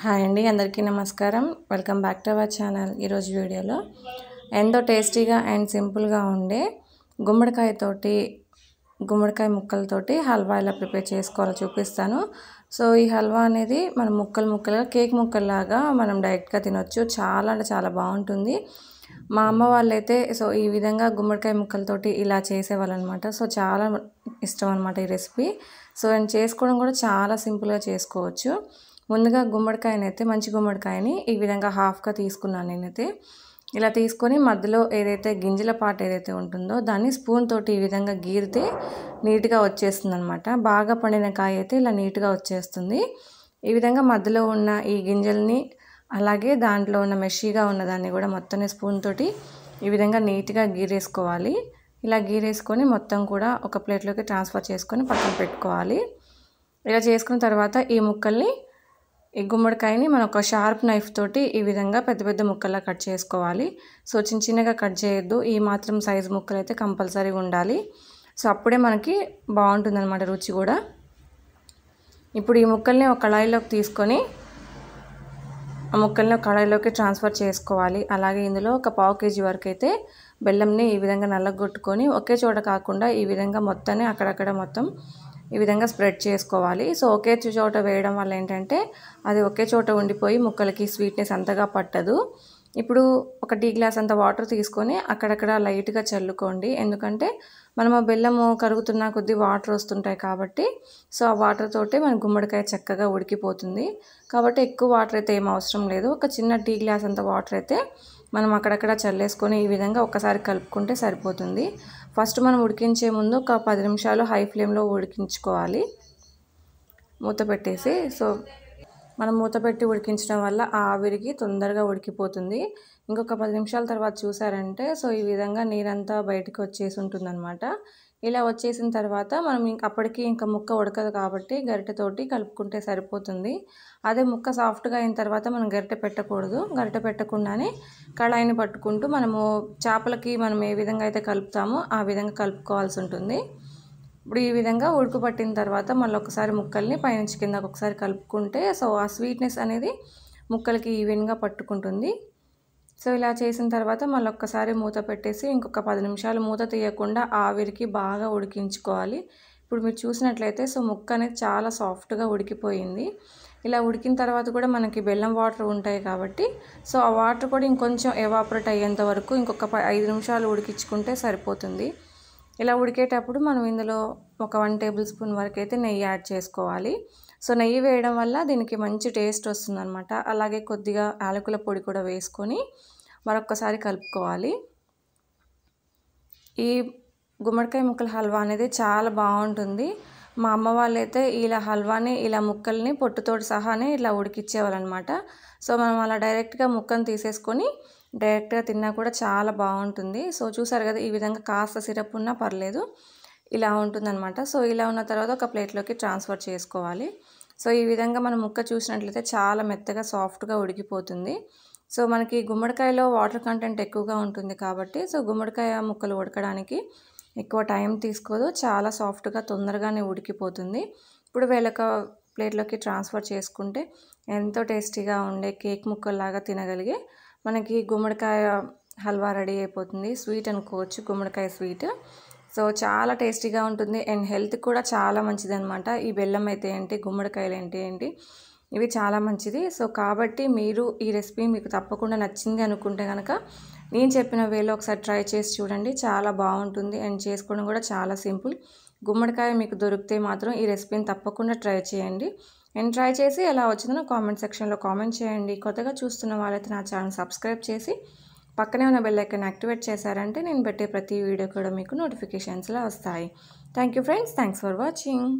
hi అండి అందరికీ నమస్కారం welcome back to our channel ఈరోజు వీడియోలో ఎంతో టేస్టీగా అండ్ సింపుల్గా ఉండే గుమ్మడికాయతోటి గుమ్మడికాయ ముక్కలతోటి హల్వా ఎలా ప్రిపేర్ చేసుకోవాలో చూపిస్తాను సో ఈ హల్వా అనేది మనం ముక్కలు ముక్కలుగా కేక్ ముక్కల్లాగా మనం డైరెక్ట్గా తినొచ్చు చాలా అంటే చాలా బాగుంటుంది మా అమ్మ వాళ్ళైతే సో ఈ విధంగా గుమ్మడికాయ ముక్కలతోటి ఇలా చేసేవాళ్ళు అనమాట సో చాలా ఇష్టం అనమాట ఈ రెసిపీ సో నేను చేసుకోవడం కూడా చాలా సింపుల్గా చేసుకోవచ్చు ముందుగా గుమ్మడికాయనైతే మంచి గుమ్మడికాయని ఈ విధంగా హాఫ్గా తీసుకున్నాను నేనైతే ఇలా తీసుకొని మధ్యలో ఏదైతే గింజల పాట ఏదైతే ఉంటుందో దాన్ని స్పూన్ తోటి ఈ విధంగా గీరితే నీట్గా వచ్చేస్తుంది అనమాట బాగా పండిన కాయ అయితే ఇలా నీట్గా వచ్చేస్తుంది ఈ విధంగా మధ్యలో ఉన్న ఈ గింజల్ని అలాగే దాంట్లో ఉన్న మెషీగా ఉన్న దాన్ని కూడా మొత్తం స్పూన్ తోటి ఈ విధంగా నీట్గా గీరేసుకోవాలి ఇలా గీరేసుకొని మొత్తం కూడా ఒక ప్లేట్లోకి ట్రాన్స్ఫర్ చేసుకొని పక్కన పెట్టుకోవాలి ఇలా చేసుకున్న తర్వాత ఈ ముక్కల్ని ఈ గుమ్మడికాయని మనం ఒక షార్ప్ నైఫ్ తోటి ఈ విధంగా పెద్ద పెద్ద ముక్కల్లా కట్ చేసుకోవాలి సో చిన్న చిన్నగా కట్ చేయొద్దు ఈ మాత్రం సైజు ముక్కలు అయితే కంపల్సరీగా ఉండాలి సో అప్పుడే మనకి బాగుంటుందన్నమాట రుచి కూడా ఇప్పుడు ఈ ముక్కల్ని ఒక కళాయిలోకి తీసుకొని ఆ ముక్కల్ని కడాయిలోకి ట్రాన్స్ఫర్ చేసుకోవాలి అలాగే ఇందులో ఒక పావు కేజీ వరకు అయితే బెల్లంని ఈ విధంగా నల్లగొట్టుకొని ఒకే చోట కాకుండా ఈ విధంగా మొత్తాన్ని అక్కడక్కడ మొత్తం ఈ విధంగా స్ప్రెడ్ చేసుకోవాలి సో ఒకే చోట వేయడం వల్ల ఏంటంటే అది ఒకే చోట ఉండిపోయి ముక్కలకి స్వీట్నెస్ అంతగా పట్టదు ఇప్పుడు ఒక టీ గ్లాస్ అంత వాటర్ తీసుకొని అక్కడక్కడ లైట్గా చల్లుకోండి ఎందుకంటే మనం బెల్లము కరుగుతున్న కొద్దీ వాటర్ వస్తుంటాయి కాబట్టి సో ఆ వాటర్ తోటే మన గుమ్మడికాయ చక్కగా ఉడికిపోతుంది కాబట్టి ఎక్కువ వాటర్ అయితే ఏం అవసరం లేదు ఒక చిన్న టీ గ్లాస్ అంత వాటర్ అయితే మనం అక్కడక్కడ చల్లేసుకొని ఈ విధంగా ఒక్కసారి కలుపుకుంటే సరిపోతుంది ఫస్ట్ మనం ఉడికించే ముందు ఒక పది నిమిషాలు హై ఫ్లేమ్లో ఉడికించుకోవాలి మూత పెట్టేసి సో మనం మూత పెట్టి ఉడికించడం వల్ల ఆవిరికి తొందరగా ఉడికిపోతుంది ఇంకొక పది నిమిషాల తర్వాత చూసారంటే సో ఈ విధంగా నీరంతా బయటకు వచ్చేసి ఉంటుందన్నమాట ఇలా వచ్చేసిన తర్వాత మనం ఇంక అప్పటికి ఇంకా ముక్క ఉడకదు కాబట్టి గరిటెతోటి కలుపుకుంటే సరిపోతుంది అదే ముక్క సాఫ్ట్గా అయిన తర్వాత మనం గరిటె పెట్టకూడదు గరిటె పెట్టకుండానే కళాయిని పట్టుకుంటూ మనము చేపలకి మనం ఏ విధంగా అయితే కలుపుతామో ఆ విధంగా కలుపుకోవాల్సి ఉంటుంది ఇప్పుడు ఈ విధంగా ఉడుకు పట్టిన తర్వాత మళ్ళీ ఒకసారి ముక్కల్ని పైనుంచి కిందకు ఒకసారి కలుపుకుంటే సో ఆ స్వీట్నెస్ అనేది ముక్కలకి ఈవెన్గా పట్టుకుంటుంది సో ఇలా చేసిన తర్వాత మళ్ళీ ఒక్కసారి మూత పెట్టేసి ఇంకొక పది నిమిషాలు మూత తీయకుండా ఆవిరికి బాగా ఉడికించుకోవాలి ఇప్పుడు మీరు చూసినట్లయితే సో ముక్క అనేది చాలా సాఫ్ట్గా ఉడికిపోయింది ఇలా ఉడికిన తర్వాత కూడా మనకి బెల్లం వాటర్ ఉంటాయి కాబట్టి సో ఆ వాటర్ కూడా ఇంకొంచెం ఎవాపరేట్ అయ్యేంత వరకు ఇంకొక ఐదు నిమిషాలు ఉడికించుకుంటే సరిపోతుంది ఇలా ఉడికేటప్పుడు మనం ఇందులో ఒక వన్ టేబుల్ స్పూన్ వరకు అయితే నెయ్యి యాడ్ చేసుకోవాలి సో నెయ్యి వేయడం వల్ల దీనికి మంచి టేస్ట్ వస్తుందన్నమాట అలాగే కొద్దిగా యాలకుల పొడి కూడా వేసుకొని మరొక్కసారి కలుపుకోవాలి ఈ గుమ్మడికాయ ముక్కల హల్వా అనేది చాలా బాగుంటుంది మా అమ్మ వాళ్ళైతే ఇలా హల్వాని ఇలా ముక్కల్ని పొట్టుతో సహానే ఇట్లా ఉడికిచ్చేవాళ్ళనమాట సో మనం అలా డైరెక్ట్గా ముక్కను తీసేసుకొని డైరెక్ట్గా తిన్నా కూడా చాలా బాగుంటుంది సో చూసారు కదా ఈ విధంగా కాస్త సిరప్ ఉన్నా పర్లేదు ఇలా ఉంటుందన్నమాట సో ఇలా ఉన్న తర్వాత ఒక ప్లేట్లోకి ట్రాన్స్ఫర్ చేసుకోవాలి సో ఈ విధంగా మనం ముక్క చూసినట్లయితే చాలా మెత్తగా సాఫ్ట్గా ఉడికిపోతుంది సో మనకి గుమ్మడికాయలో వాటర్ కంటెంట్ ఎక్కువగా ఉంటుంది కాబట్టి సో గుమ్మడికాయ ముక్కలు ఉడకడానికి ఎక్కువ టైం తీసుకోదు చాలా సాఫ్ట్గా తొందరగానే ఉడికిపోతుంది ఇప్పుడు వేళొక ప్లేట్లోకి ట్రాన్స్ఫర్ చేసుకుంటే ఎంతో టేస్టీగా ఉండే కేక్ ముక్కల్లాగా తినగలిగి మనకి గుమ్మడికాయ హల్వా రెడీ అయిపోతుంది స్వీట్ అనుకోవచ్చు గుమ్మడికాయ స్వీట్ సో చాలా టేస్టీగా ఉంటుంది అండ్ హెల్త్ కూడా చాలా మంచిది అనమాట ఈ బెల్లం అయితే ఏంటి గుమ్మడికాయలు ఏంటి ఏంటి ఇవి చాలా మంచిది సో కాబట్టి మీరు ఈ రెసిపీ మీకు తప్పకుండా నచ్చింది అనుకుంటే కనుక నేను చెప్పిన వేలో ఒకసారి ట్రై చేసి చూడండి చాలా బాగుంటుంది అండ్ చేసుకోవడం కూడా చాలా సింపుల్ గుమ్మడికాయ మీకు దొరికితే మాత్రం ఈ రెసిపీని తప్పకుండా ట్రై చేయండి అండ్ ట్రై చేసి ఎలా వచ్చిందో కామెంట్ సెక్షన్లో కామెంట్ చేయండి కొత్తగా చూస్తున్న వాళ్ళైతే నా ఛానల్ సబ్స్క్రైబ్ చేసి పక్కనే ఉన్న బెల్ ఐకన్ యాక్టివేట్ చేశారంటే నేను పెట్టే ప్రతి వీడియో కూడా మీకు నోటిఫికేషన్స్లో వస్తాయి thank you friends thanks for watching